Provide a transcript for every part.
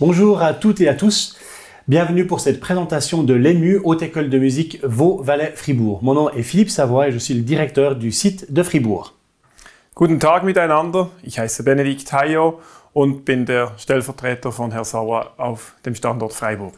Bonjour à toutes et à tous. Bienvenue pour cette présentation de l'EMU, Haute École de Musique vaux valais fribourg Mon nom est Philippe Savoie et je suis le directeur du site de Fribourg. Guten Tag miteinander. Ich heiße Benedikt Hayo und bin der Stellvertreter von Herrn Sauer auf dem Standort Freiburg.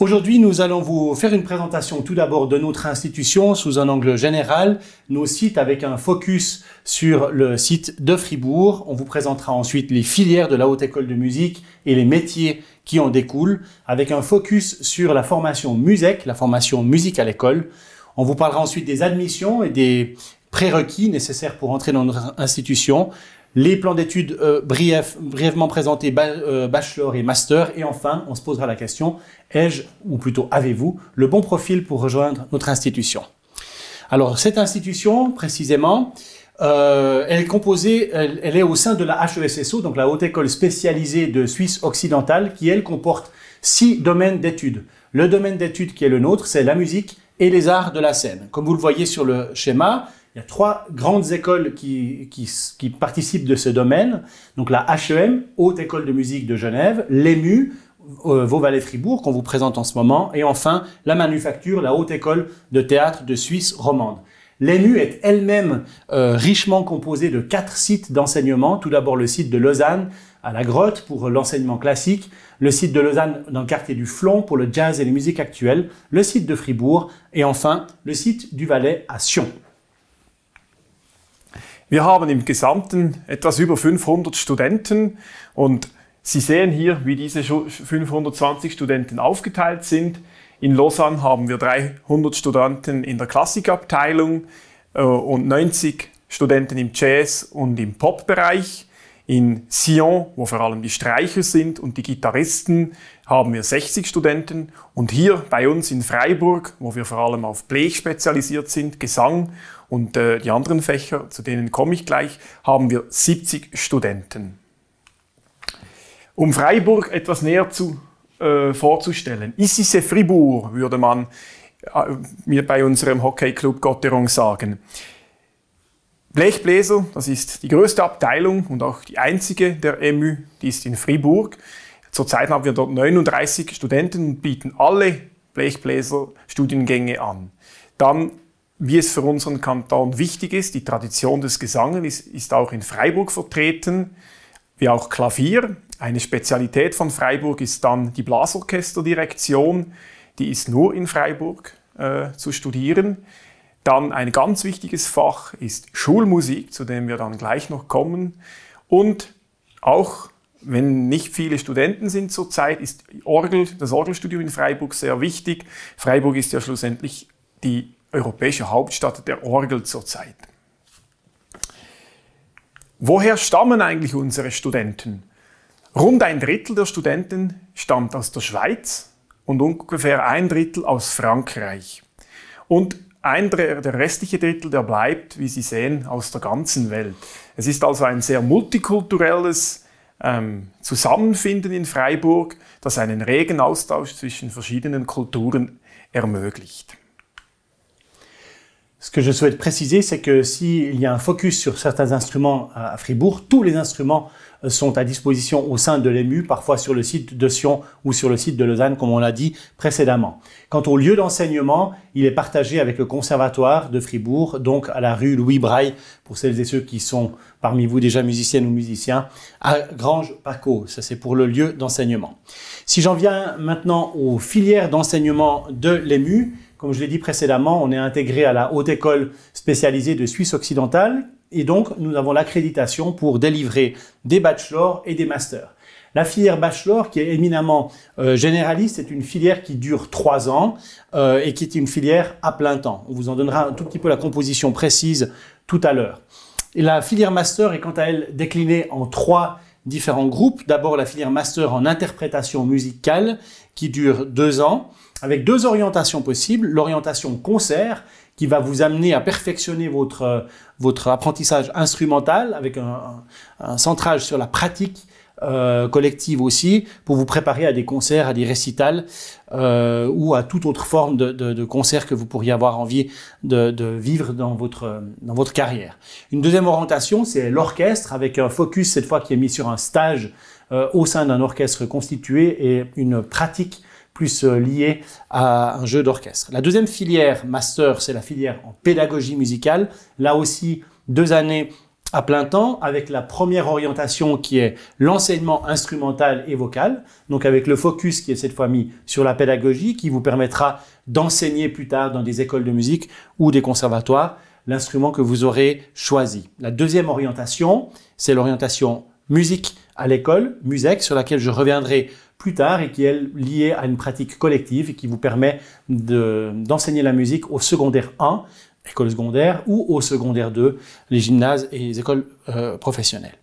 Aujourd'hui, nous allons vous faire une présentation tout d'abord de notre institution sous un angle général, nos sites avec un focus sur le site de Fribourg. On vous présentera ensuite les filières de la Haute École de Musique et les métiers qui en découlent, avec un focus sur la formation musec, la formation musique à l'école. On vous parlera ensuite des admissions et des prérequis nécessaires pour entrer dans notre institution, les plans d'études euh, brièvement présentés, euh, bachelor et master. Et enfin, on se posera la question, ai-je, ou plutôt avez-vous, le bon profil pour rejoindre notre institution Alors, cette institution, précisément, euh, elle est composée, elle, elle, est au sein de la HESSO, donc la Haute École spécialisée de Suisse occidentale, qui, elle, comporte six domaines d'études. Le domaine d'études qui est le nôtre, c'est la musique et les arts de la scène. Comme vous le voyez sur le schéma, il y a trois grandes écoles qui, participent de ce domaine. Donc la HEM, Haute École de musique de Genève, l'EMU, euh, Vaux-Valais-Fribourg, qu'on vous présente en ce moment, et enfin la Manufacture, la Haute École de théâtre de Suisse romande. L'EMU est elle-même euh, richement composée de quatre sites d'enseignement. Tout d'abord le site de Lausanne à la Grotte pour l'enseignement classique, le site de Lausanne dans le quartier du Flon pour le jazz et les musiques actuelles, le site de Fribourg et enfin le site du Valais à Sion. Wir haben im Gesamten etwas über 500 Studenten und Sie sehen hier, wie diese 520 Studenten aufgeteilt sind. In Lausanne haben wir 300 Studenten in der Klassikabteilung äh, und 90 Studenten im Jazz- und im Popbereich. In Sion, wo vor allem die Streicher sind und die Gitarristen, haben wir 60 Studenten. Und hier bei uns in Freiburg, wo wir vor allem auf Blech spezialisiert sind, Gesang, und äh, die anderen Fächer, zu denen komme ich gleich, haben wir 70 Studenten. Um Freiburg etwas näher zu, äh, vorzustellen, Ississe Fribourg würde man äh, mir bei unserem Hockeyclub Gotterung sagen. Blechbläser, das ist die größte Abteilung und auch die einzige der EMU, die ist in Fribourg. Zurzeit haben wir dort 39 Studenten und bieten alle Blechbläser-Studiengänge an. Dann wie es für unseren Kanton wichtig ist. Die Tradition des Gesangen ist, ist auch in Freiburg vertreten, wie auch Klavier. Eine Spezialität von Freiburg ist dann die Blasorchesterdirektion, die ist nur in Freiburg äh, zu studieren. Dann ein ganz wichtiges Fach ist Schulmusik, zu dem wir dann gleich noch kommen. Und auch wenn nicht viele Studenten sind zurzeit, ist Orgel, das Orgelstudium in Freiburg sehr wichtig. Freiburg ist ja schlussendlich die europäische Hauptstadt der Orgel zurzeit. Woher stammen eigentlich unsere Studenten? Rund ein Drittel der Studenten stammt aus der Schweiz und ungefähr ein Drittel aus Frankreich. Und ein, der restliche Drittel, der bleibt, wie Sie sehen, aus der ganzen Welt. Es ist also ein sehr multikulturelles ähm, Zusammenfinden in Freiburg, das einen regen Austausch zwischen verschiedenen Kulturen ermöglicht. Ce que je souhaite préciser, c'est que s'il y a un focus sur certains instruments à Fribourg, tous les instruments euh, sont à disposition au sein de l'EMU, parfois sur le site de Sion ou sur le site de Lausanne, comme on l'a dit précédemment. Quant au lieu d'enseignement, il est partagé avec le Conservatoire de Fribourg, donc à la rue Louis Braille, pour celles et ceux qui sont parmi vous déjà musiciennes ou musiciens, à Grange-Paco. Ça, c'est pour le lieu d'enseignement. Si j'en viens maintenant aux filières d'enseignement de l'EMU, comme je l'ai dit précédemment, on est intégré à la haute école spécialisée de Suisse occidentale et donc nous avons l'accréditation pour délivrer des bachelors et des masters. La filière bachelor, qui est éminemment euh, généraliste, est une filière qui dure trois ans euh, et qui est une filière à plein temps. On vous en donnera un tout petit peu la composition précise tout à l'heure. Et la filière master est quant à elle déclinée en trois différents groupes. D'abord la filière master en interprétation musicale qui dure deux ans avec deux orientations possibles. L'orientation concert, qui va vous amener à perfectionner votre, euh, votre apprentissage instrumental, avec un, centrage sur la pratique euh, collective aussi, pour vous préparer à des concerts, à des récitals, euh, ou à toute autre forme de, concert que vous pourriez avoir envie de, vivre dans votre, dans votre carrière. Une deuxième orientation, c'est l'orchestre, avec un focus cette fois qui est mis sur un stage au sein d'un orchestre constitué et une pratique plus euh, lié à un jeu d'orchestre. La deuxième filière master, c'est la filière en pédagogie musicale. Là aussi, deux années à plein temps avec la première orientation qui est l'enseignement instrumental et vocal, donc avec le focus qui est cette fois mis sur la pédagogie qui vous permettra d'enseigner plus tard dans des écoles de musique ou des conservatoires l'instrument que vous aurez choisi. La deuxième orientation, c'est l'orientation musique à l'école, musique, sur laquelle je reviendrai plus tard et qui est liée à une pratique collective et qui vous permet d'enseigner la musique au secondaire 1, école secondaire, ou au secondaire 2, les gymnases et les écoles euh, professionnelles.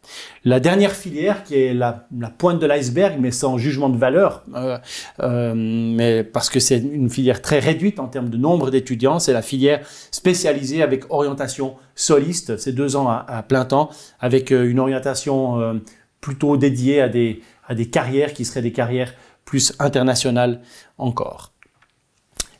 La dernière filière, qui est la, pointe de l'iceberg, mais sans jugement de valeur, euh, euh, mais parce que c'est une filière très réduite en termes de nombre d'étudiants, c'est la filière spécialisée avec orientation soliste, c'est deux ans à, plein temps, avec une orientation plutôt dédiée à des à des carrières qui seraient des carrières plus internationales encore.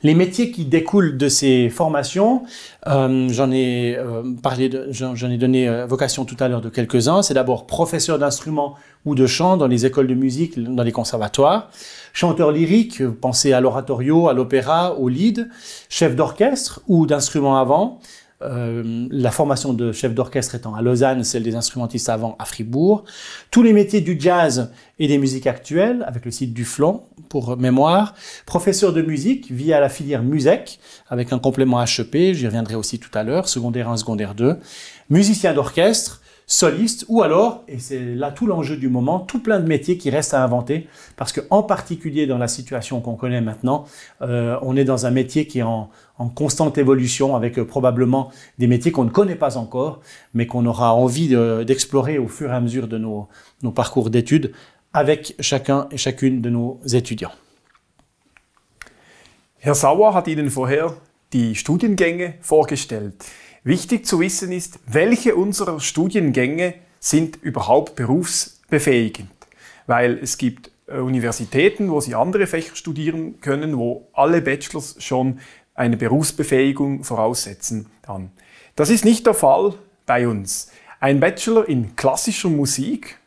Les métiers qui découlent de ces formations, euh, j'en ai euh, parlé, j'en ai donné euh, vocation tout à l'heure de quelques-uns. C'est d'abord professeur d'instruments ou de chant dans les écoles de musique, dans les conservatoires, chanteur lyrique, pensez à l'oratorio, à l'opéra, au lead, chef d'orchestre ou d'instrument avant, euh, la formation de chef d'orchestre étant à Lausanne, celle des instrumentistes avant à Fribourg. Tous les métiers du jazz et des musiques actuelles, avec le site du pour mémoire. Professeur de musique via la filière Musec, avec un complément HEP, j'y reviendrai aussi tout à l'heure, secondaire 1, secondaire 2. Musicien d'orchestre, soliste, ou alors, et c'est là tout l'enjeu du moment, tout plein de métiers qui restent à inventer, parce qu'en particulier dans la situation qu'on connaît maintenant, euh, on est dans un métier qui est en, constante évolution, avec euh, probablement des métiers qu'on ne connaît pas encore, mais qu'on aura envie d'explorer au fur et à mesure de nos, parcours d'études, avec chacun et chacune de nos étudiants. Herr Sauer hat Ihnen vorher die Studiengänge vorgestellt. Wichtig zu wissen ist, welche unserer Studiengänge sind überhaupt berufsbefähigend, weil es gibt äh, Universitäten, wo sie andere Fächer studieren können, wo alle Bachelors schon eine Berufsbefähigung voraussetzen dann. Das ist nicht der Fall bei uns. Ein Bachelor in klassischer Musik,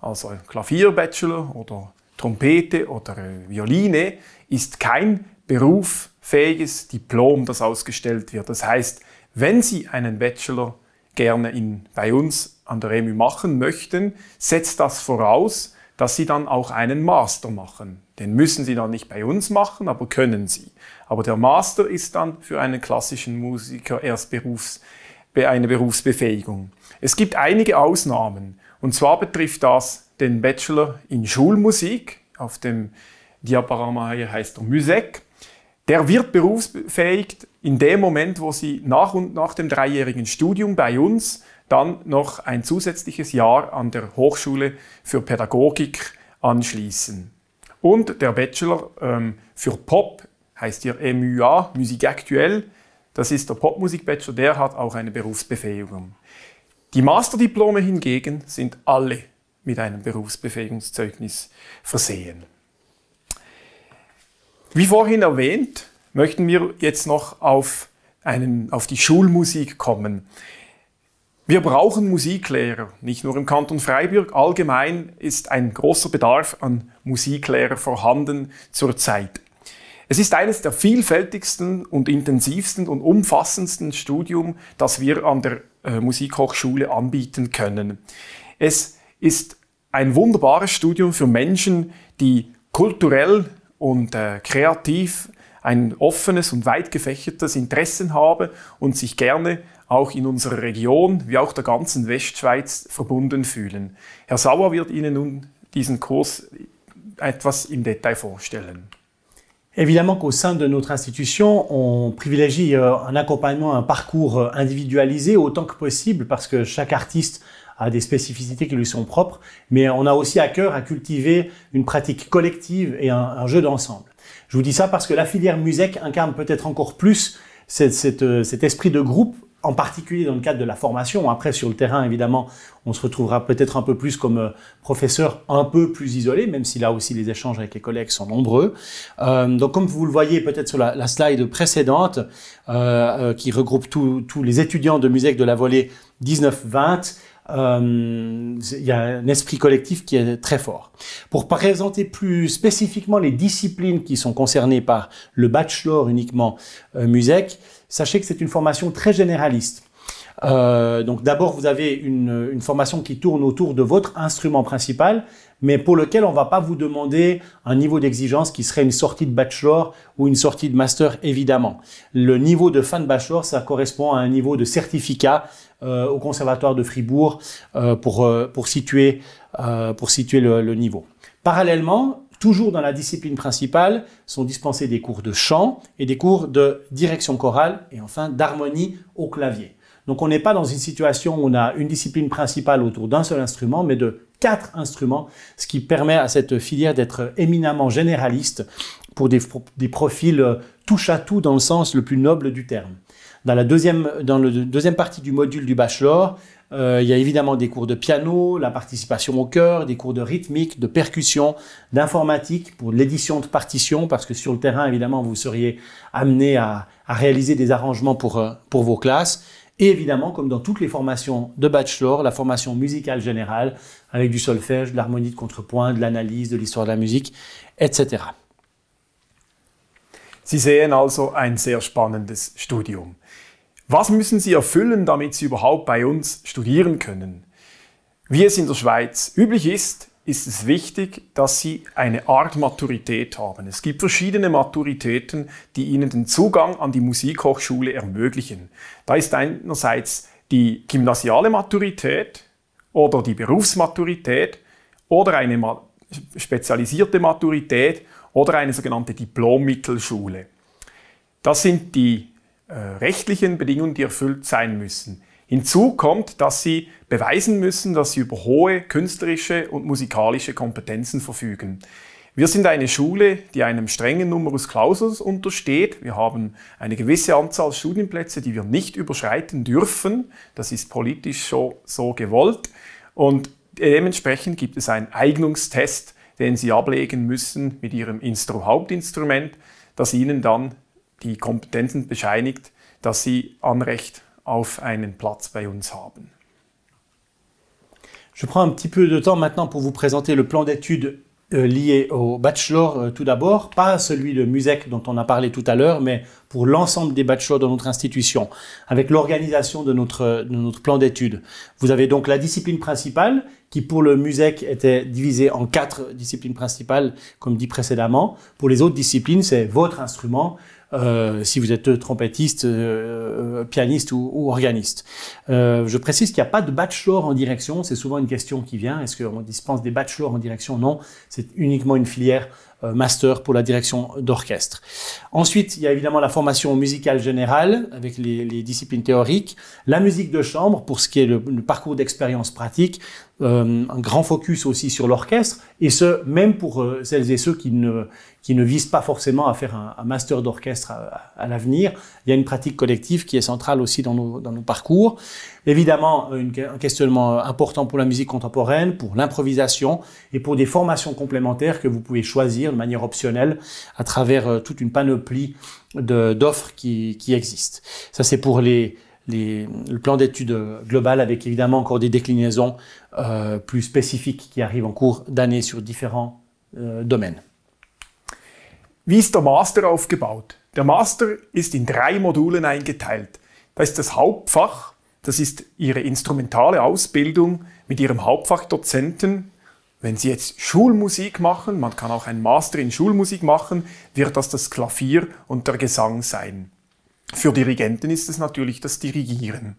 also ein Klavier-Bachelor oder Trompete oder äh, Violine, ist kein berufsfähiges Diplom, das ausgestellt wird. Das heißt, wenn Sie einen Bachelor gerne in, bei uns an der EMU machen möchten, setzt das voraus, dass Sie dann auch einen Master machen. Den müssen Sie dann nicht bei uns machen, aber können Sie. Aber der Master ist dann für einen klassischen Musiker erst Berufs, eine Berufsbefähigung. Es gibt einige Ausnahmen. Und zwar betrifft das den Bachelor in Schulmusik auf dem Diaparama hier heißt er Musik der wird berufsbefähigt in dem Moment, wo sie nach und nach dem dreijährigen Studium bei uns dann noch ein zusätzliches Jahr an der Hochschule für Pädagogik anschließen. Und der Bachelor ähm, für Pop heißt hier MUA, Musik Aktuell, Das ist der Popmusik-Bachelor, der hat auch eine Berufsbefähigung. Die Masterdiplome hingegen sind alle mit einem Berufsbefähigungszeugnis versehen. Wie vorhin erwähnt, möchten wir jetzt noch auf, einen, auf die Schulmusik kommen. Wir brauchen Musiklehrer, nicht nur im Kanton Freiburg. Allgemein ist ein großer Bedarf an Musiklehrer vorhanden zurzeit. Es ist eines der vielfältigsten und intensivsten und umfassendsten Studium, das wir an der äh, Musikhochschule anbieten können. Es ist ein wunderbares Studium für Menschen, die kulturell und äh, kreativ ein offenes und weit gefächertes Interesse habe und sich gerne auch in unserer Region wie auch der ganzen Westschweiz verbunden fühlen. Herr Sauer wird Ihnen nun diesen Kurs etwas im Detail vorstellen. Évidemment qu'au sein de notre institution, on privilégie euh, un accompagnement, un parcours euh, individualisé autant que possible parce que chaque artiste à des spécificités qui lui sont propres, mais on a aussi à cœur à cultiver une pratique collective et un, jeu d'ensemble. Je vous dis ça parce que la filière musique incarne peut-être encore plus euh, cet esprit de groupe en particulier dans le cadre de la formation. Après, sur le terrain, évidemment, on se retrouvera peut-être un peu plus comme euh, professeur un peu plus isolé, même si là aussi les échanges avec les collègues sont nombreux. Euh, donc, comme vous le voyez peut-être sur la, slide précédente, qui regroupe tous les étudiants de musique de la volée 19-20, euh, il y a un esprit collectif qui est très fort. Pour présenter plus spécifiquement les disciplines qui sont concernées par le bachelor uniquement euh, sachez que c'est une formation très généraliste. Euh, donc d'abord, vous avez une, formation qui tourne autour de votre instrument principal, mais pour lequel on ne va pas vous demander un niveau d'exigence qui serait une sortie de bachelor ou une sortie de master, évidemment. Le niveau de fin de bachelor, ça correspond à un niveau de certificat euh, au Conservatoire de Fribourg euh, pour, euh, pour situer, pour situer le niveau. Parallèlement, toujours dans la discipline principale, sont dispensés des cours de chant et des cours de direction chorale et enfin d'harmonie au clavier. Donc on n'est pas dans une situation où on a une discipline principale autour d'un seul instrument, mais de quatre instruments, ce qui permet à cette filière d'être éminemment généraliste pour des, profils euh, touche à tout dans le sens le plus noble du terme. Dans la dans deuxième partie du module du bachelor, euh, il y a évidemment des cours de piano, la participation au chœur, des cours de rythmique, de percussion, d'informatique pour l'édition de partitions, parce que sur le terrain, évidemment, vous seriez amené à, réaliser des arrangements pour, euh, pour vos classes. Et évidemment, comme dans toutes les formations de bachelor, la formation musicale générale, avec du solfège, de l'harmonie de contrepoint, de l'analyse, de l'histoire de la musique, etc. Sie sehen also ein sehr spannendes Studium. Was müssen Sie erfüllen, damit Sie überhaupt bei uns studieren können? Wie es in der Schweiz üblich ist, ist es wichtig, dass Sie eine Art Maturität haben. Es gibt verschiedene Maturitäten, die Ihnen den Zugang an die Musikhochschule ermöglichen. Da ist einerseits die gymnasiale Maturität oder die Berufsmaturität oder eine Ma spezialisierte Maturität oder eine sogenannte diplom Das sind die äh, rechtlichen Bedingungen, die erfüllt sein müssen. Hinzu kommt, dass sie beweisen müssen, dass sie über hohe künstlerische und musikalische Kompetenzen verfügen. Wir sind eine Schule, die einem strengen Numerus Clausus untersteht. Wir haben eine gewisse Anzahl Studienplätze, die wir nicht überschreiten dürfen. Das ist politisch so, so gewollt. Und dementsprechend gibt es einen Eignungstest, den Sie ablegen müssen mit Ihrem Instru Hauptinstrument, das Ihnen dann die Kompetenzen bescheinigt, dass sie Anrecht droit einen Platz place chez nous. Je prends un petit peu de temps maintenant pour vous présenter le plan d'études euh, lié au bachelor euh, tout d'abord, pas celui de MUSEC dont on a parlé tout à l'heure, mais pour l'ensemble des bachelors de notre institution, avec l'organisation de notre, de notre plan d'études. Vous avez donc la discipline principale, qui pour le MUSEC était divisée en quatre disciplines principales, comme dit précédemment. Pour les autres disciplines, c'est votre instrument, euh, si vous êtes trompettiste, euh, euh, pianiste ou, organiste. je précise qu'il n'y a pas de bachelor en direction, c'est souvent une question qui vient, est-ce qu'on dispense des bachelors en direction Non, c'est uniquement une filière euh, master pour la direction d'orchestre. Ensuite, il y a évidemment la formation musicale générale avec les, les disciplines théoriques, la musique de chambre pour ce qui est le, parcours d'expérience pratique, euh, un grand focus aussi sur l'orchestre, et ce, même pour euh, celles et ceux qui ne, qui ne visent pas forcément à faire un, master d'orchestre à, à l'avenir. Il y a une pratique collective qui est centrale aussi dans nos, dans nos parcours. Évidemment, euh, un questionnement euh, important pour la musique contemporaine, pour l'improvisation et pour des formations complémentaires que vous pouvez choisir de manière optionnelle à travers euh, toute une panoplie d'offres qui, existent. Ça, c'est pour le plan d'études global avec évidemment encore des déclinaisons plus spécifiques qui arrivent en cours d'année sur différents domaines. Wie ist der Master aufgebaut? Der Master ist in drei Modulen eingeteilt. Da ist das Hauptfach Das ist ihre instrumentale Ausbildung mit ihrem Hauptfachdozenten. Wenn Sie jetzt Schulmusik machen, man kann auch einen Master in Schulmusik machen, wird das das Klavier und der Gesang sein. Für Dirigenten ist es natürlich das Dirigieren.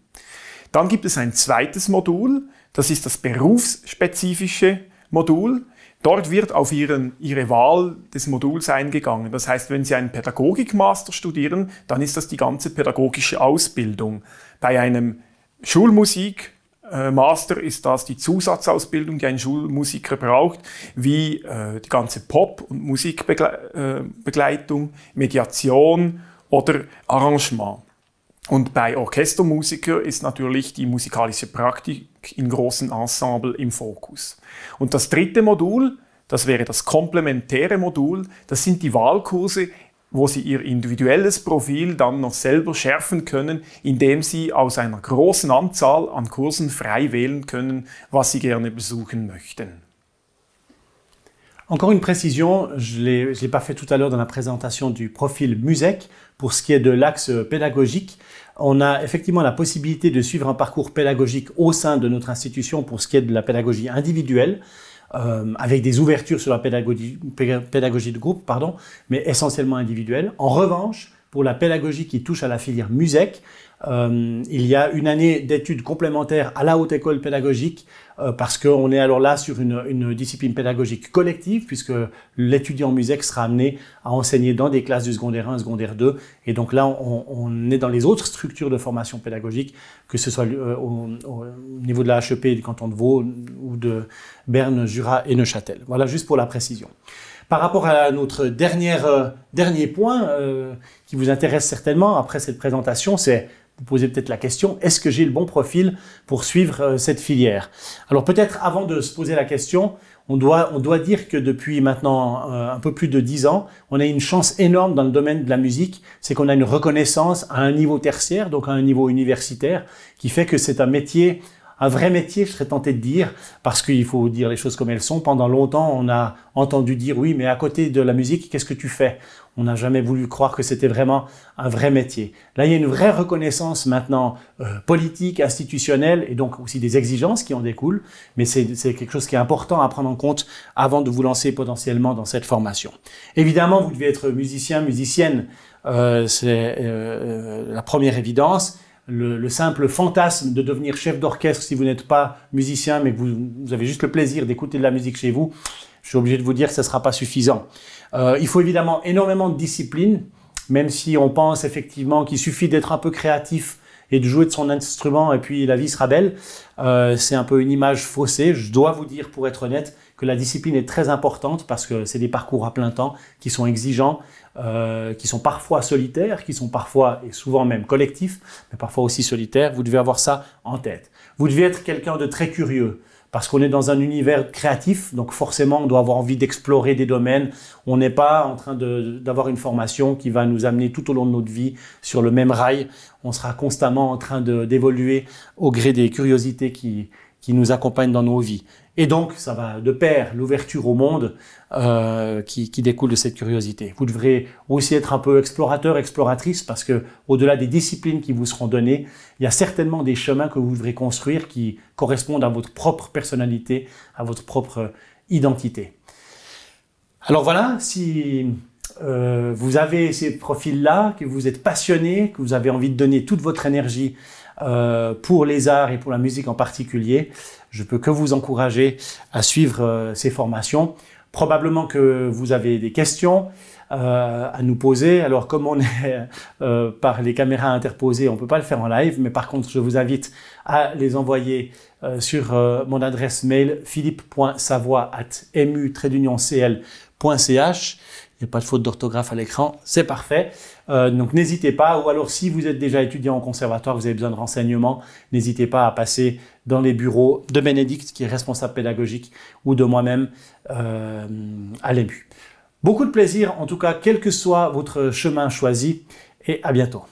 Dann gibt es ein zweites Modul, das ist das berufsspezifische Modul. Dort wird auf ihren, Ihre Wahl des Moduls eingegangen. Das heißt, wenn Sie einen Pädagogikmaster studieren, dann ist das die ganze pädagogische Ausbildung. Bei einem Schulmusik, äh, Master ist das die Zusatzausbildung, die ein Schulmusiker braucht, wie äh, die ganze Pop- und Musikbegleitung, äh, Mediation oder Arrangement. Und bei Orchestermusiker ist natürlich die musikalische Praktik in großen Ensemble im Fokus. Und das dritte Modul, das wäre das komplementäre Modul, das sind die Wahlkurse, wo sie ihr individuelles Profil dann noch selber schärfen können, indem sie aus einer großen Anzahl an Kursen frei wählen können, was sie gerne besuchen möchten. Encore une précision, je ne l'ai pas fait tout à l'heure dans la présentation du profil MUSEC. Pour ce qui est de l'axe pédagogique, on a effectivement la possibilité de suivre un parcours pédagogique au sein de notre institution pour ce qui est de la pédagogie individuelle. Euh, avec des ouvertures sur la pédagogie, pédagogie de groupe, pardon, mais essentiellement individuelle. En revanche, pour la pédagogie qui touche à la filière musec. Euh, il y a une année d'études complémentaires à la haute école pédagogique euh, parce qu'on est alors là sur une, discipline pédagogique collective puisque l'étudiant musec sera amené à enseigner dans des classes du secondaire 1, secondaire 2 et donc là on, est dans les autres structures de formation pédagogique que ce soit euh, au, au, niveau de la HEP du canton de Vaud ou de Berne, Jura et Neuchâtel. Voilà juste pour la précision. Par rapport à notre euh, dernier point euh, qui vous intéresse certainement après cette présentation, c'est vous posez peut-être la question, est-ce que j'ai le bon profil pour suivre euh, cette filière Alors peut-être avant de se poser la question, on doit, on doit dire que depuis maintenant un peu plus de dix ans, on a une chance énorme dans le domaine de la musique, c'est qu'on a une reconnaissance à un niveau tertiaire, donc à un niveau universitaire, qui fait que c'est un métier un vrai métier, je serais tenté de dire, parce qu'il faut dire les choses comme elles sont. Pendant longtemps, on a entendu dire oui, mais à côté de la musique, qu'est-ce que tu fais On n'a jamais voulu croire que c'était vraiment un vrai métier. Là, il y a une vraie reconnaissance maintenant euh, politique, institutionnelle, et donc aussi des exigences qui en découlent, mais c'est quelque chose qui est important à prendre en compte avant de vous lancer potentiellement dans cette formation. Évidemment, vous devez être musicien, musicienne, euh, c'est euh, la première évidence le, simple fantasme de devenir chef d'orchestre si vous n'êtes pas musicien, mais que vous, avez juste le plaisir d'écouter de la musique chez vous, je suis obligé de vous dire que ce ne sera pas suffisant. Euh, il faut évidemment énormément de discipline, même si on pense effectivement qu'il suffit d'être un peu créatif et de jouer de son instrument et puis la vie sera belle. Euh, c'est un peu une image faussée, je dois vous dire pour être honnête, que la discipline est très importante parce que c'est des parcours à plein temps qui sont exigeants, euh, qui sont parfois solitaires, qui sont parfois et souvent même collectifs, mais parfois aussi solitaires. Vous devez avoir ça en tête. Vous devez être quelqu'un de très curieux parce qu'on est dans un univers créatif, donc forcément on doit avoir envie d'explorer des domaines. On n'est pas en train d'avoir une formation qui va nous amener tout au long de notre vie sur le même rail. On sera constamment en train d'évoluer au gré des curiosités qui, qui nous accompagnent dans nos vies. Et donc, ça va de pair, l'ouverture au monde euh, qui, découle de cette curiosité. Vous devrez aussi être un peu explorateur, exploratrice, parce que au-delà des disciplines qui vous seront données, il y a certainement des chemins que vous devrez construire qui correspondent à votre propre personnalité, à votre propre identité. Alors voilà, si euh, vous avez ces profils-là, que vous êtes passionné, que vous avez envie de donner toute votre énergie euh, pour les arts et pour la musique en particulier. Je peux que vous encourager à suivre euh, ces formations. Probablement que vous avez des questions euh, à nous poser. Alors comme on est par les caméras interposées, on ne peut pas le faire en live, mais par contre, je vous invite à les envoyer sur mon adresse mail philippe.savoie@mu-cl.ch il n'y a pas de faute d'orthographe à l'écran, c'est parfait. Euh, donc n'hésitez pas, ou alors si vous êtes déjà étudiant au conservatoire, vous avez besoin de renseignements, n'hésitez pas à passer dans les bureaux de Bénédicte, qui est responsable pédagogique, ou de moi-même euh, à l'ébu. Beaucoup de plaisir, en tout cas, quel que soit votre chemin choisi, et à bientôt.